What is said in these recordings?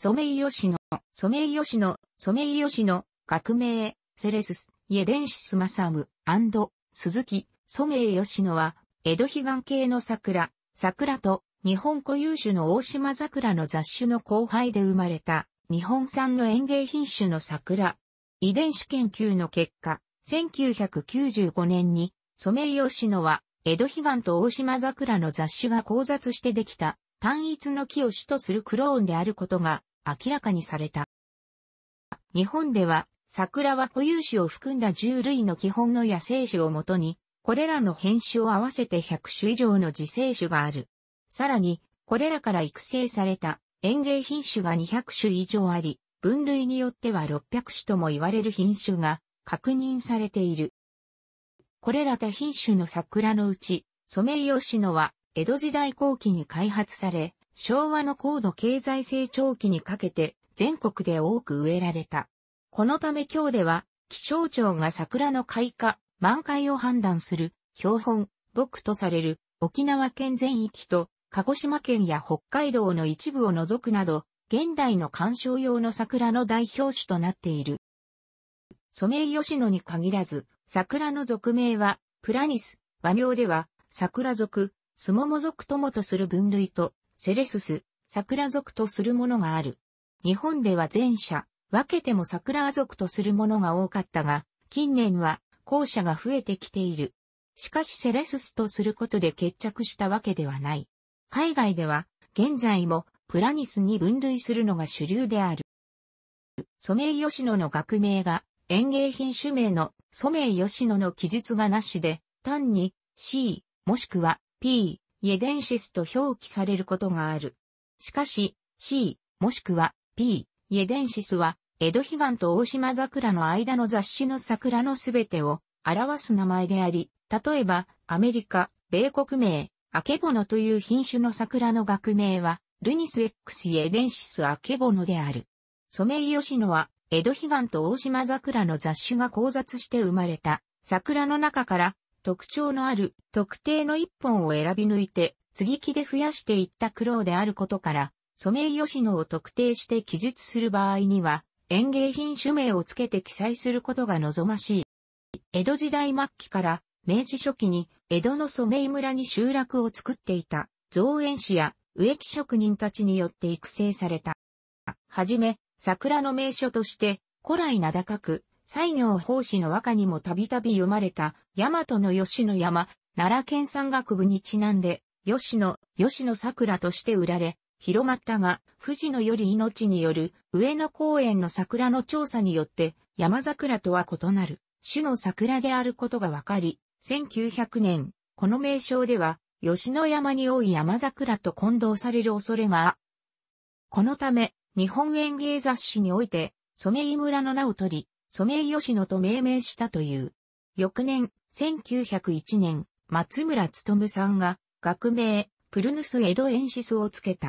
ソメイヨシノ、ソメイヨシノ、ソメイヨシノ、学名、セレスス、イエデンシスマサム、アンド、鈴木、ソメイヨシノは、江戸彼岸系の桜、桜と日本固有種の大島桜の雑種の後輩で生まれた日本産の園芸品種の桜。遺伝子研究の結果、1995年にソメイヨシノは江戸彼岸と大島桜の雑種が交雑してできた単一の木を主とするクローンであることが明らかにされた。日本では、桜は固有種を含んだ獣類の基本の野生種をもとに、これらの変種を合わせて100種以上の自生種がある。さらに、これらから育成された園芸品種が200種以上あり、分類によっては600種とも言われる品種が確認されている。これら多品種の桜のうち、ソメイヨシノは江戸時代後期に開発され、昭和の高度経済成長期にかけて全国で多く植えられた。このため今日では気象庁が桜の開花、満開を判断する標本、木とされる沖縄県全域と鹿児島県や北海道の一部を除くなど、現代の観賞用の桜の代表種となっている。ソメイヨシノに限らず、桜の俗名は、プラニス、和名では、桜属、スモモ属ともとする分類と、セレスス、桜族とするものがある。日本では前者、分けても桜族とするものが多かったが、近年は後者が増えてきている。しかしセレススとすることで決着したわけではない。海外では、現在もプラニスに分類するのが主流である。ソメイヨシノの学名が園芸品種名のソメイヨシノの記述がなしで、単に C もしくは P イエデンシスと表記されることがある。しかし、C、もしくは P、イエデンシスは、江戸悲願と大島桜の間の雑誌の桜のすべてを表す名前であり、例えば、アメリカ、米国名、アケボノという品種の桜の学名は、ルニス X イエデンシスアケボノである。ソメイヨシノは、江戸悲願と大島桜の雑種が交雑して生まれた、桜の中から特徴のある特定の一本を選び抜いて、継ぎ木で増やしていった苦労であることから、ソメイヨシノを特定して記述する場合には、園芸品種名をつけて記載することが望ましい。江戸時代末期から明治初期に江戸のソメイ村に集落を作っていた造園士や植木職人たちによって育成された。はじめ、桜の名所として古来名高く西行法師の和歌にもたびたび読まれた、大和の吉野山、奈良県山岳部にちなんで、吉野、吉野桜として売られ、広まったが、富士のより命による上野公園の桜の調査によって、山桜とは異なる種の桜であることが分かり、1900年、この名称では、吉野山に多い山桜と混同される恐れが、このため、日本園芸雑誌において、染井村の名を取り、ソメイヨシノと命名したという。翌年、1901年、松村努さんが、学名、プルヌスエドエンシスをつけた。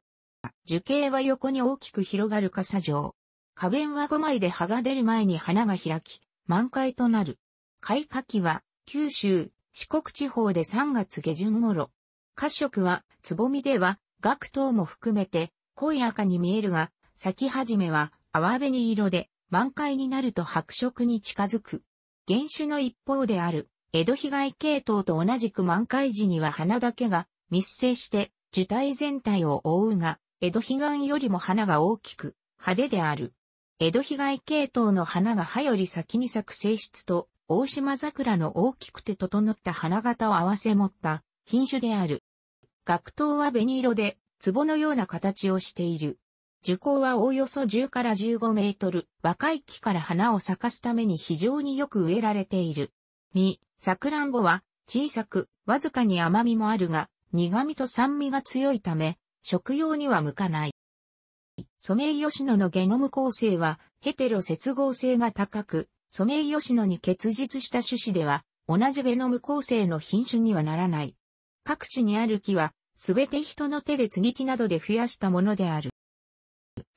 樹形は横に大きく広がる傘状。花弁は5枚で葉が出る前に花が開き、満開となる。開花期は、九州、四国地方で3月下旬頃。褐色は、つぼみでは、学頭も含めて、濃い赤に見えるが、咲き始めは、淡紅色で、満開になると白色に近づく。原種の一方である、江戸被害系統と同じく満開時には花だけが密生して樹体全体を覆うが、江戸被害よりも花が大きく派手である。江戸被害系統の花が葉より先に咲く性質と、大島桜の大きくて整った花形を合わせ持った品種である。学頭は紅色で、壺のような形をしている。樹高はおおよそ10から15メートル、若い木から花を咲かすために非常によく植えられている。実、サクランボは小さく、わずかに甘みもあるが、苦味と酸味が強いため、食用には向かない。ソメイヨシノのゲノム構成は、ヘテロ接合性が高く、ソメイヨシノに結実した種子では、同じゲノム構成の品種にはならない。各地にある木は、すべて人の手で継ぎ木などで増やしたものである。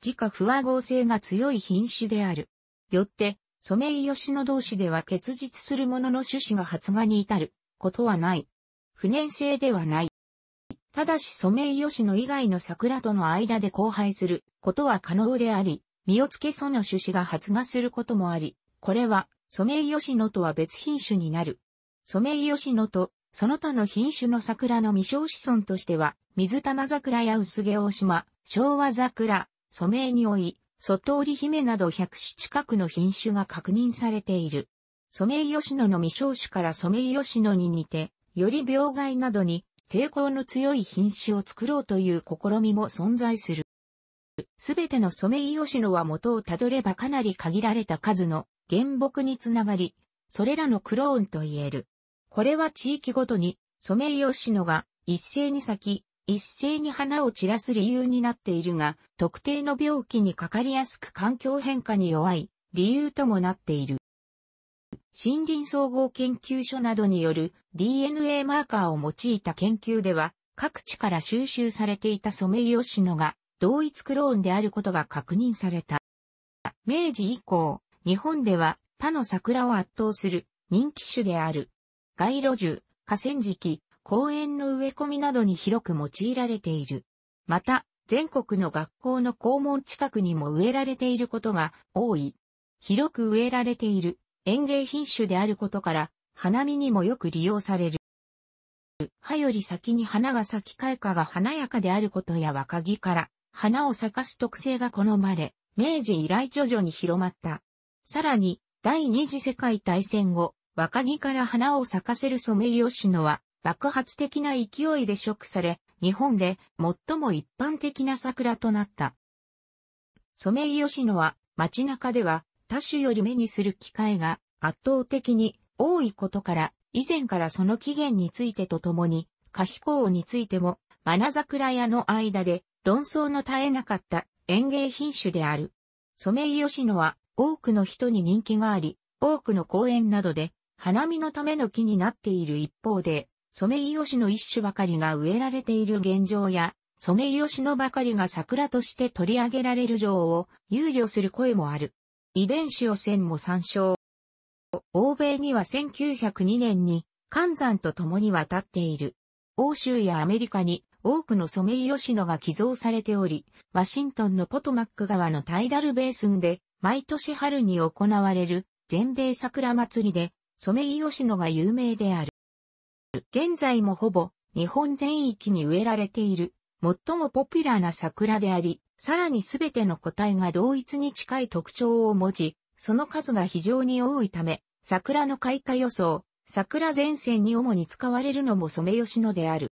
自家不和合性が強い品種である。よって、ソメイヨシノ同士では結実するものの種子が発芽に至ることはない。不燃性ではない。ただしソメイヨシノ以外の桜との間で交配することは可能であり、実をつけその種子が発芽することもあり、これはソメイヨシノとは別品種になる。ソメイヨシノとその他の品種の桜の未生子孫としては、水玉桜や薄毛大島、昭和桜、疎名におい、リヒメなど100種近くの品種が確認されている。ソメイヨシノの未生種からソメイヨシノに似て、より病害などに抵抗の強い品種を作ろうという試みも存在する。すべてのソメイヨシノは元をたどればかなり限られた数の原木につながり、それらのクローンと言える。これは地域ごとにソメイヨシノが一斉に咲き、一斉に花を散らす理由になっているが、特定の病気にかかりやすく環境変化に弱い理由ともなっている。森林総合研究所などによる DNA マーカーを用いた研究では、各地から収集されていたソメイヨシノが同一クローンであることが確認された。明治以降、日本では他の桜を圧倒する人気種である。街路樹、河川敷、公園の植え込みなどに広く用いられている。また、全国の学校の校門近くにも植えられていることが多い。広く植えられている園芸品種であることから、花見にもよく利用される。葉より先に花が咲き開花が華やかであることや若木から花を咲かす特性が好まれ、明治以来徐々に広まった。さらに、第二次世界大戦後、若木から花を咲かせるソメイヨシノは、爆発的な勢いで食され、日本で最も一般的な桜となった。ソメイヨシノは街中では他種より目にする機会が圧倒的に多いことから以前からその起源についてとともに、可飛行についても、真桜屋の間で論争の絶えなかった園芸品種である。ソメイヨシノは多くの人に人気があり、多くの公園などで花見のための木になっている一方で、ソメイヨシノ一種ばかりが植えられている現状や、ソメイヨシノばかりが桜として取り上げられる情を憂慮する声もある。遺伝子汚染も参照。欧米には1902年に寒山と共に渡っている。欧州やアメリカに多くのソメイヨシノが寄贈されており、ワシントンのポトマック川のタイダルベースンで毎年春に行われる全米桜祭りでソメイヨシノが有名である。現在もほぼ日本全域に植えられている最もポピュラーな桜であり、さらにすべての個体が同一に近い特徴を持ち、その数が非常に多いため、桜の開花予想、桜前線に主に使われるのもソメイヨシノである。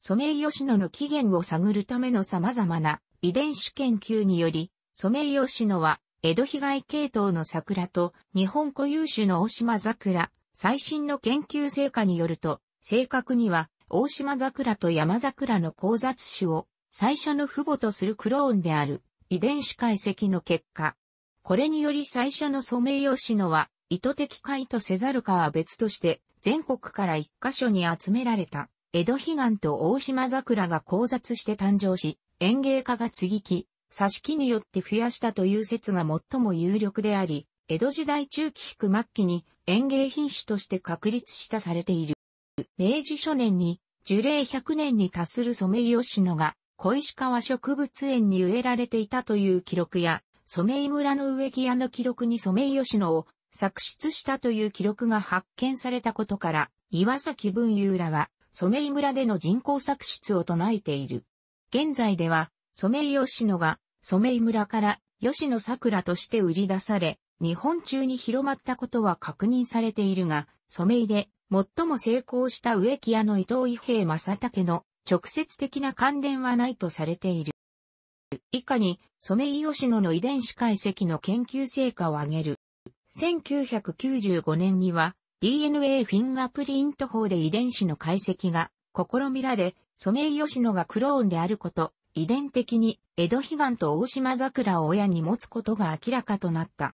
ソメイヨシノの起源を探るための様々な遺伝子研究により、ソメイヨシノは江戸被害系統の桜と日本固有種の大島桜、最新の研究成果によると、正確には、大島桜と山桜の交雑種を最初の父母とするクローンである遺伝子解析の結果。これにより最初のソメイヨシノは意図的解とせざるかは別として全国から一箇所に集められた江戸悲願と大島桜が交雑して誕生し園芸家が継ぎ木、挿し木によって増やしたという説が最も有力であり、江戸時代中期低末期に園芸品種として確立したされている。明治初年に樹齢100年に達するソメイヨシノが小石川植物園に植えられていたという記録や、ソメイ村の植木屋の記録にソメイヨシノを作出したという記録が発見されたことから、岩崎文雄らは、ソメイ村での人工作出を唱えている。現在では、ソメイヨシノが、ソメイ村から、吉野桜として売り出され、日本中に広まったことは確認されているが、ソメイで最も成功した植木屋の伊藤伊平正武の直接的な関連はないとされている。以下に、ソメイヨシノの遺伝子解析の研究成果を挙げる。1995年には DNA フィンガプリント法で遺伝子の解析が試みられ、ソメイヨシノがクローンであること、遺伝的に江戸悲願と大島桜を親に持つことが明らかとなった。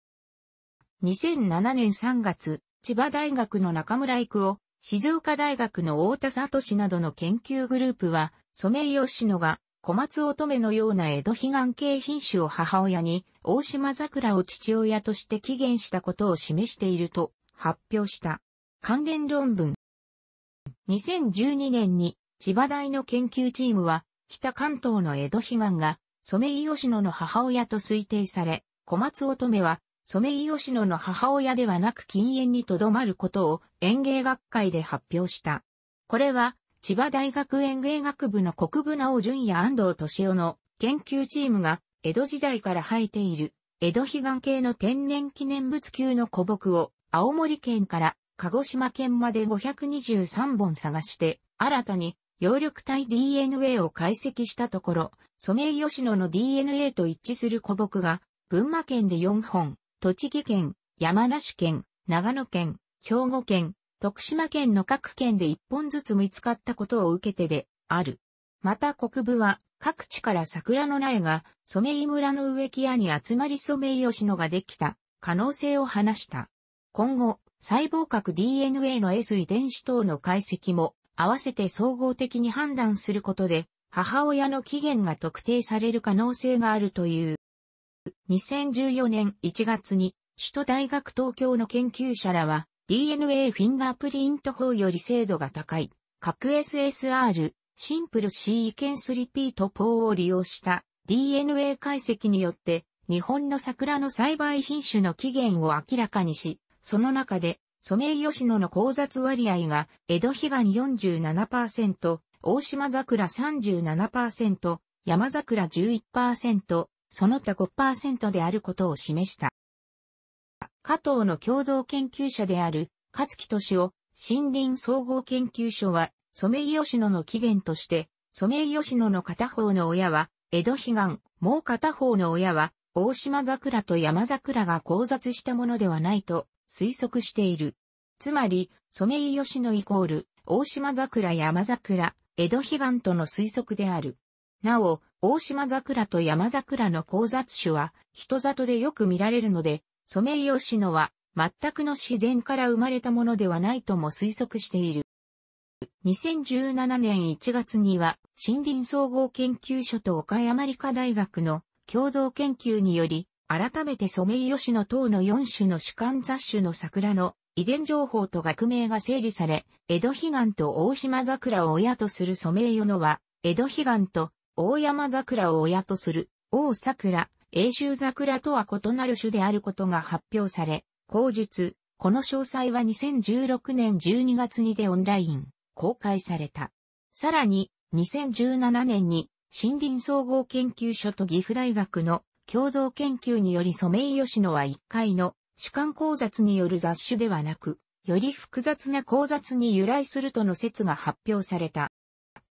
2007年3月、千葉大学の中村育夫、静岡大学の大田聡などの研究グループは、ソメイヨシノが小松乙女のような江戸悲願系品種を母親に、大島桜を父親として起源したことを示していると発表した。関連論文。2012年に千葉大の研究チームは、北関東の江戸悲願がソメイヨシノの母親と推定され、小松乙女はソメイヨシノの母親ではなく禁煙にとどまることを園芸学会で発表した。これは、千葉大学園芸学部の国部直淳也安藤敏夫の研究チームが、江戸時代から生えている、江戸悲願系の天然記念物級の古木を、青森県から鹿児島県まで523本探して、新たに葉緑体 DNA を解析したところ、ソメイヨシノの DNA と一致する古木が、群馬県で4本、栃木県、山梨県、長野県、兵庫県、徳島県の各県で一本ずつ見つかったことを受けてである。また国部は各地から桜の苗がソメイ村の植木屋に集まりソメイヨシノができた可能性を話した。今後、細胞核 DNA の S 遺伝子等の解析も合わせて総合的に判断することで母親の起源が特定される可能性があるという。2014年1月に、首都大学東京の研究者らは、DNA フィンガープリント法より精度が高い、核 SSR、シンプル C 意見スリピート法を利用した DNA 解析によって、日本の桜の栽培品種の起源を明らかにし、その中で、ソメイヨシノの交雑割合が、江戸彼岸47%、大島桜37%、山桜11%、その他5%であることを示した。加藤の共同研究者である、勝木敏夫、森林総合研究所は、ソメイヨシノの起源として、ソメイヨシノの片方の親は、江戸彼岸、もう片方の親は、大島桜と山桜が交雑したものではないと推測している。つまり、ソメイヨシノイコール、大島桜山桜、江戸彼岸との推測である。なお、大島桜と山桜の交雑種は人里でよく見られるので、ソメイヨシノは全くの自然から生まれたものではないとも推測している。2017年1月には森林総合研究所と岡山理科大学の共同研究により、改めてソメイヨシノ等の4種の主観雑種の桜の遺伝情報と学名が整理され、江戸悲願と大島桜を親とするソメイヨノは、江戸悲願と大山桜を親とする、大桜、永州桜とは異なる種であることが発表され、後述、この詳細は2016年12月にでオンライン、公開された。さらに、2017年に、森林総合研究所と岐阜大学の共同研究によりソメイヨシノは1回の主観考察による雑種ではなく、より複雑な考察に由来するとの説が発表された。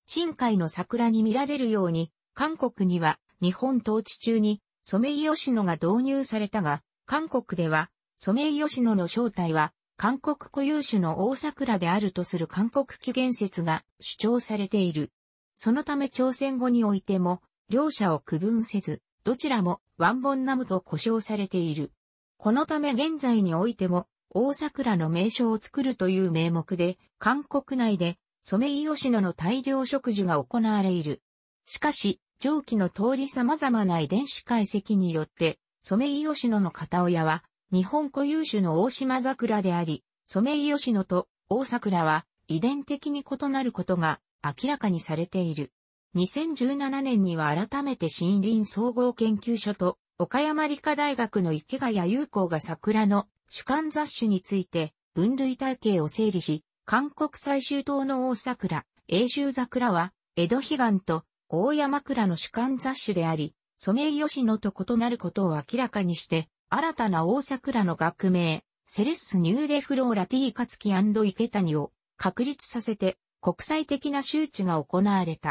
深海の桜に見られるように、韓国には日本統治中にソメイヨシノが導入されたが、韓国ではソメイヨシノの正体は韓国固有種の大桜であるとする韓国起源説が主張されている。そのため朝鮮語においても両者を区分せず、どちらもワンボンナムと呼称されている。このため現在においても大桜の名称を作るという名目で、韓国内でソメイヨシノの大量植樹が行われる。しかし、上記の通り様々な遺伝子解析によって、ソメイヨシノの片親は、日本固有種の大島桜であり、ソメイヨシノと大桜は遺伝的に異なることが明らかにされている。2017年には改めて森林総合研究所と岡山理科大学の池谷裕子が桜の主観雑種について分類体系を整理し、韓国最終島の大桜、永州桜は、江戸悲願と大山桜の主観雑種であり、ソメイヨシノと異なることを明らかにして、新たな大桜の学名、セレッス・ニューデ・フローラ・ティー・カツキ池谷を確立させて国際的な周知が行われた。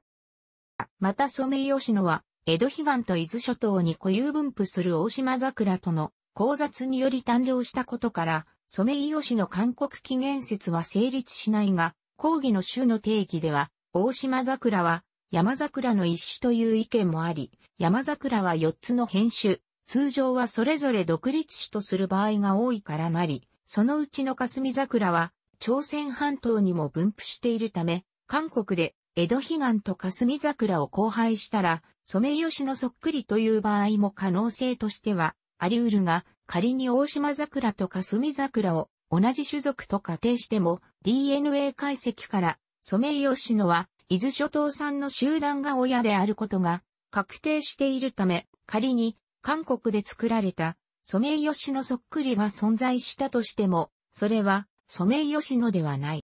またソメイヨシノは、江戸悲願と伊豆諸島に固有分布する大島桜との交雑により誕生したことから、ソメイヨシの韓国起源説は成立しないが、講義の種の定義では、大島桜は山桜の一種という意見もあり、山桜は4つの変種、通常はそれぞれ独立種とする場合が多いからなり、そのうちの霞桜は朝鮮半島にも分布しているため、韓国で江戸悲願と霞桜を交配したら、ソメイヨシのそっくりという場合も可能性としてはあり得るが、仮に大島桜とか墨桜を同じ種族と仮定しても DNA 解析からソメイヨシノは伊豆諸島産の集団が親であることが確定しているため仮に韓国で作られたソメイヨシノそっくりが存在したとしてもそれはソメイヨシノではない。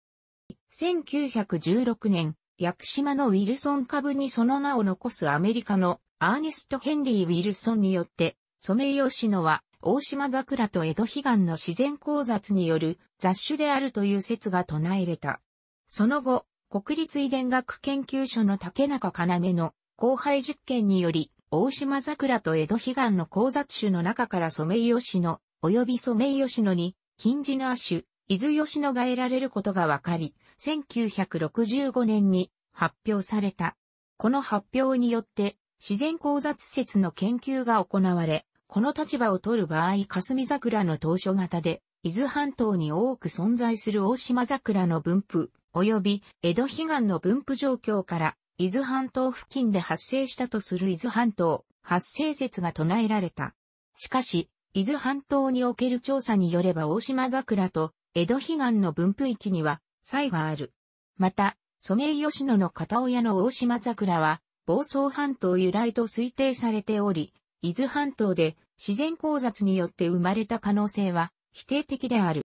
1916年、屋久島のウィルソン株にその名を残すアメリカのアーネスト・ヘンリー・ウィルソンによってソメイヨシノは大島桜と江戸悲願の自然交雑による雑種であるという説が唱えれた。その後、国立遺伝学研究所の竹中要の後輩実験により、大島桜と江戸悲願の交雑種の中からソメイヨシノ、及びソメイヨシノに、金地の亜種、伊豆吉野が得られることが分かり、1965年に発表された。この発表によって、自然交雑説の研究が行われ、この立場を取る場合霞桜の当初型で、伊豆半島に多く存在する大島桜の分布、及び江戸悲願の分布状況から、伊豆半島付近で発生したとする伊豆半島、発生説が唱えられた。しかし、伊豆半島における調査によれば大島桜と江戸悲願の分布域には差異がある。また、ソメイヨシノの片親の大島桜は、房総半島由来と推定されており、伊豆半島で自然交雑によって生まれた可能性は否定的である。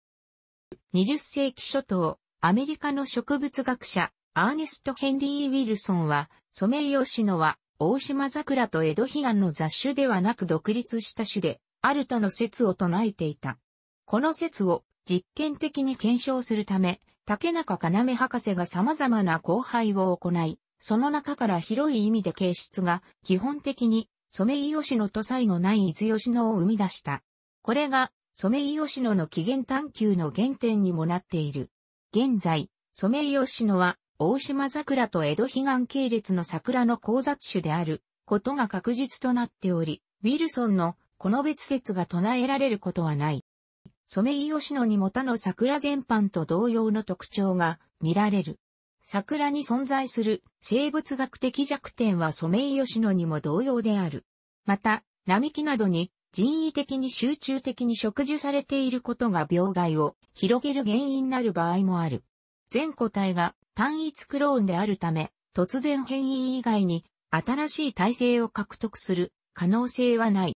20世紀初頭、アメリカの植物学者、アーネスト・ヘンリー・ウィルソンは、ソメイヨシノは、大島桜と江戸彼岸の雑種ではなく独立した種で、あるとの説を唱えていた。この説を実験的に検証するため、竹中要博士が様々な交配を行い、その中から広い意味で形質が基本的にソメイヨシノと最のない伊豆吉野を生み出した。これが、ソメイヨシノの起源探求の原点にもなっている。現在、ソメイヨシノは、大島桜と江戸悲願系列の桜の交雑種である、ことが確実となっており、ウィルソンの、この別説が唱えられることはない。ソメイヨシノにも他の桜全般と同様の特徴が見られる。桜に存在する生物学的弱点はソメイヨシノにも同様である。また、並木などに人為的に集中的に植樹されていることが病害を広げる原因になる場合もある。全個体が単一クローンであるため、突然変異以外に新しい体制を獲得する可能性はない。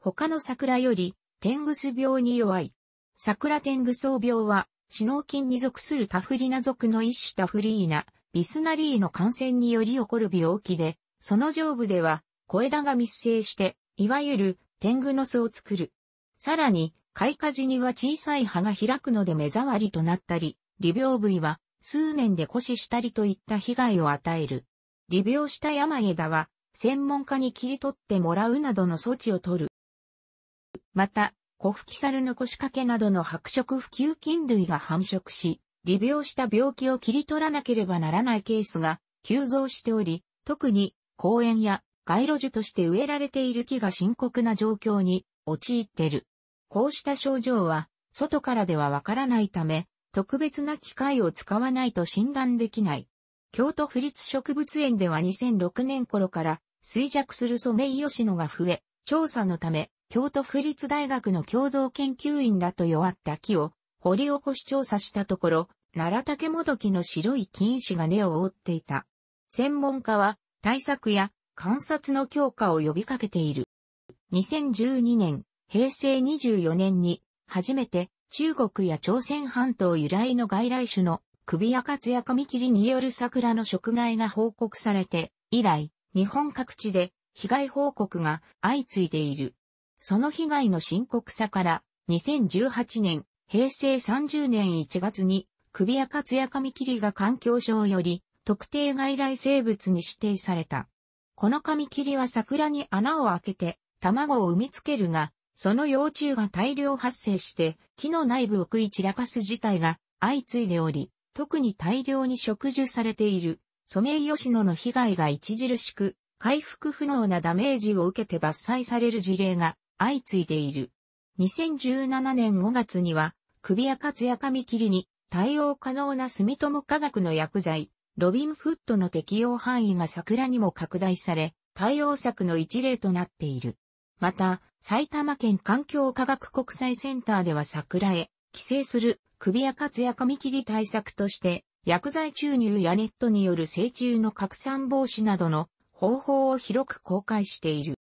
他の桜より、テングス病に弱い。桜テング病はシノー菌に属するタフリナ属の一種タフリーナ、ビスナリーの感染により起こる病気で、その上部では小枝が密生して、いわゆる天狗の巣を作る。さらに、開花時には小さい葉が開くので目障りとなったり、利病部位は数年で枯死したりといった被害を与える。利病した山枝は、専門家に切り取ってもらうなどの措置を取る。また、コフキサルの腰掛けなどの白色不及菌類が繁殖し、利病した病気を切り取らなければならないケースが急増しており、特に公園や街路樹として植えられている木が深刻な状況に陥っている。こうした症状は外からではわからないため、特別な機械を使わないと診断できない。京都府立植物園では2006年頃から衰弱するソメイヨシノが増え、調査のため京都府立大学の共同研究員らと弱った木を掘り起こし調査したところ、奈良竹もどきの白い菌糸が根を覆っていた。専門家は対策や観察の強化を呼びかけている。2012年、平成24年に初めて中国や朝鮮半島由来の外来種の首やかつやミ切りによる桜の食害が報告されて以来、日本各地で被害報告が相次いでいる。その被害の深刻さから、2018年、平成30年1月に、首やかつやカミキリが環境省より、特定外来生物に指定された。このカミキリは桜に穴を開けて、卵を産みつけるが、その幼虫が大量発生して、木の内部を食い散らかす事態が相次いでおり、特に大量に植樹されているソメイヨシノの被害が著しく、回復不能なダメージを受けて伐採される事例が相次いでいる。2017年5月には、首や活や髪切りに対応可能な住友化学の薬剤、ロビンフットの適用範囲が桜にも拡大され、対応策の一例となっている。また、埼玉県環境科学国際センターでは桜へ、規制する首や活や髪切り対策として、薬剤注入やネットによる成虫の拡散防止などの方法を広く公開している。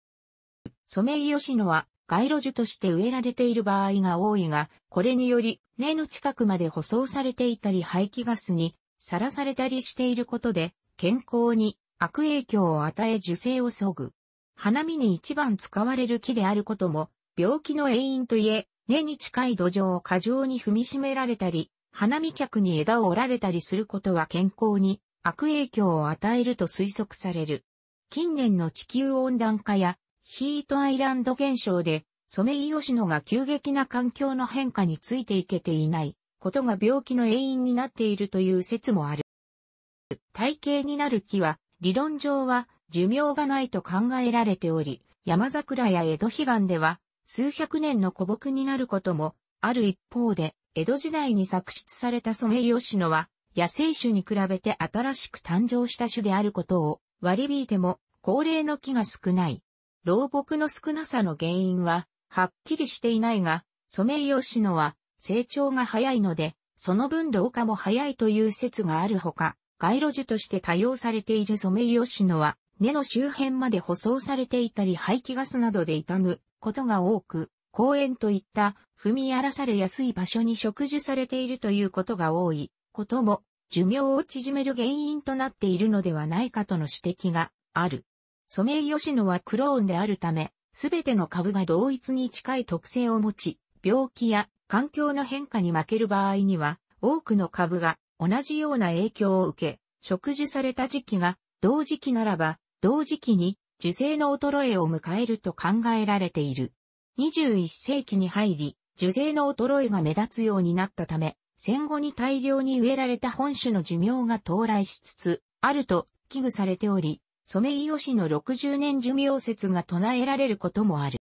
ソメイヨシノは街路樹として植えられている場合が多いが、これにより根の近くまで舗装されていたり排気ガスにさらされたりしていることで、健康に悪影響を与え受精を削ぐ。花見に一番使われる木であることも、病気の原因といえ、根に近い土壌を過剰に踏みしめられたり、花見客に枝を折られたりすることは健康に悪影響を与えると推測される。近年の地球温暖化やヒートアイランド現象で、ソメイヨシノが急激な環境の変化についていけていないことが病気の原因になっているという説もある。体型になる木は、理論上は寿命がないと考えられており、山桜や江戸彼岸では、数百年の古木になることも、ある一方で、江戸時代に作出されたソメイヨシノは、野生種に比べて新しく誕生した種であることを割り引いても、高齢の木が少ない。老木の少なさの原因は、はっきりしていないが、ソメイヨシノは成長が早いので、その分老化も早いという説があるほか、街路樹として多用されているソメイヨシノは、根の周辺まで舗装されていたり排気ガスなどで傷むことが多く、公園といった踏み荒らされやすい場所に植樹されているということが多いことも、寿命を縮める原因となっているのではないかとの指摘がある。ソメイヨシノはクローンであるため、すべての株が同一に近い特性を持ち、病気や環境の変化に負ける場合には、多くの株が同じような影響を受け、植樹された時期が同時期ならば、同時期に樹勢の衰えを迎えると考えられている。21世紀に入り、樹勢の衰えが目立つようになったため、戦後に大量に植えられた本種の寿命が到来しつつ、あると危惧されており、ソメイヨシノ60年寿命説が唱えられることもある。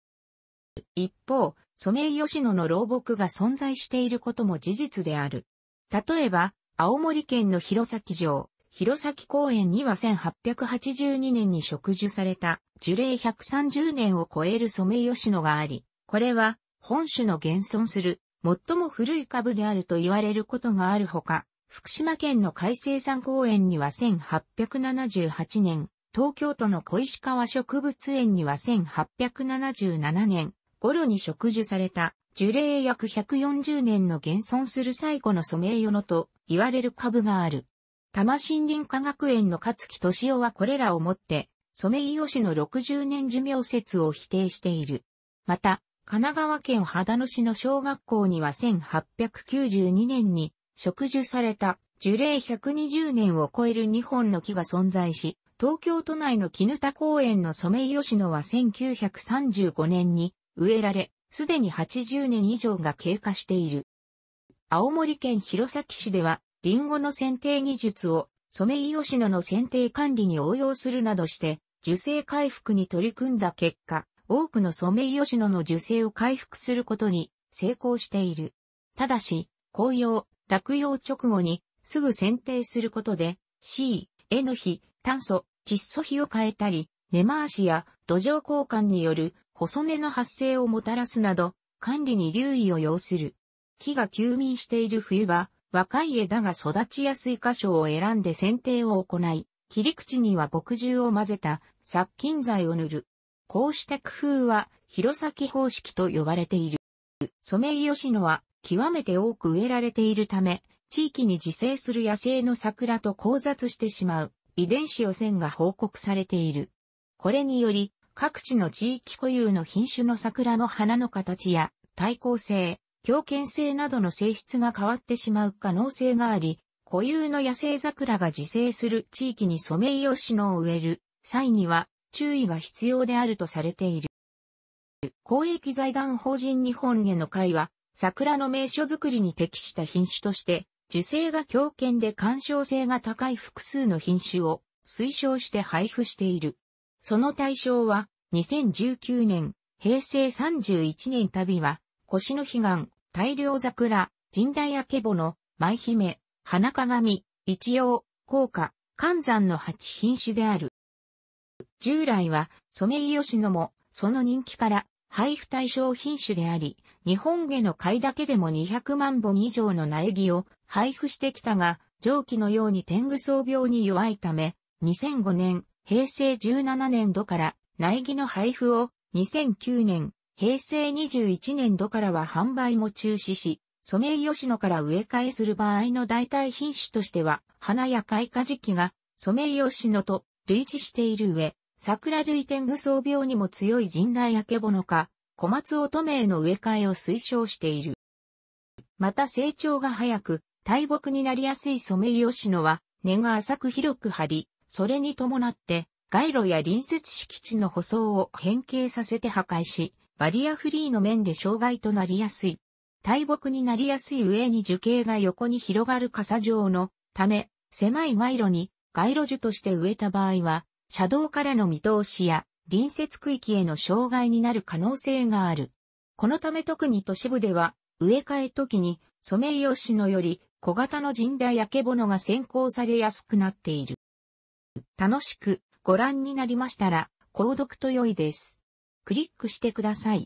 一方、ソメイヨシノの老木が存在していることも事実である。例えば、青森県の弘前城、弘前公園には1882年に植樹された樹齢130年を超えるソメイヨシノがあり、これは本種の現存する最も古い株であると言われることがあるほか、福島県の海星山公園には1878年、東京都の小石川植物園には1877年頃に植樹された樹齢約140年の現存する最古のソメイヨノと言われる株がある。多摩森林科学園の勝木敏夫はこれらをもって、ソメイヨシの60年寿命説を否定している。また、神奈川県秦野市の小学校には1892年に植樹された樹齢120年を超える2本の木が存在し、東京都内の絹田公園のソメイヨシノは1935年に植えられ、すでに80年以上が経過している。青森県弘前市では、リンゴの剪定技術をソメイヨシノの剪定管理に応用するなどして、受精回復に取り組んだ結果、多くのソメイヨシノの受精を回復することに成功している。ただし、紅葉、落葉直後にすぐ剪定することで C、えの日、炭素、窒素比を変えたり、根回しや土壌交換による細根の発生をもたらすなど、管理に留意を要する。木が休眠している冬場、若い枝が育ちやすい箇所を選んで剪定を行い、切り口には墨汁を混ぜた殺菌剤を塗る。こうした工夫は、弘前方式と呼ばれている。ソメイヨシノは、極めて多く植えられているため、地域に自生する野生の桜と交雑してしまう遺伝子汚染が報告されている。これにより、各地の地域固有の品種の桜の花の形や、耐候性、強権性などの性質が変わってしまう可能性があり、固有の野生桜が自生する地域にソメイヨシノを植える際には注意が必要であるとされている。公益財団法人日本への会は、桜の名所づくりに適した品種として、受精が強権で干渉性が高い複数の品種を推奨して配布している。その対象は、2019年、平成31年旅は、腰の悲願、大量桜、神代明けぼの、舞姫、花鏡、一葉、効花、寒山の8品種である。従来は、ソメイヨシノも、その人気から、配布対象品種であり、日本への買いだけでも200万本以上の苗木を配布してきたが、上記のように天狗草病に弱いため、2005年、平成17年度から苗木の配布を、2009年、平成21年度からは販売も中止し、ソメイヨシノから植え替えする場合の代替品種としては、花や開花時期がソメイヨシノと類似している上、桜類天狗草病にも強い神代あけぼのか、小松乙女への植え替えを推奨している。また成長が早く、大木になりやすいソメイヨシノは、根が浅く広く張り、それに伴って、街路や隣接敷地の舗装を変形させて破壊し、バリアフリーの面で障害となりやすい。大木になりやすい上に樹形が横に広がる傘状のため、狭い街路に街路樹として植えた場合は、車道からの見通しや隣接区域への障害になる可能性がある。このため特に都市部では、植え替え時にソメイヨシノより小型の神代やけぼのが先行されやすくなっている。楽しくご覧になりましたら、購読と良いです。クリックしてください。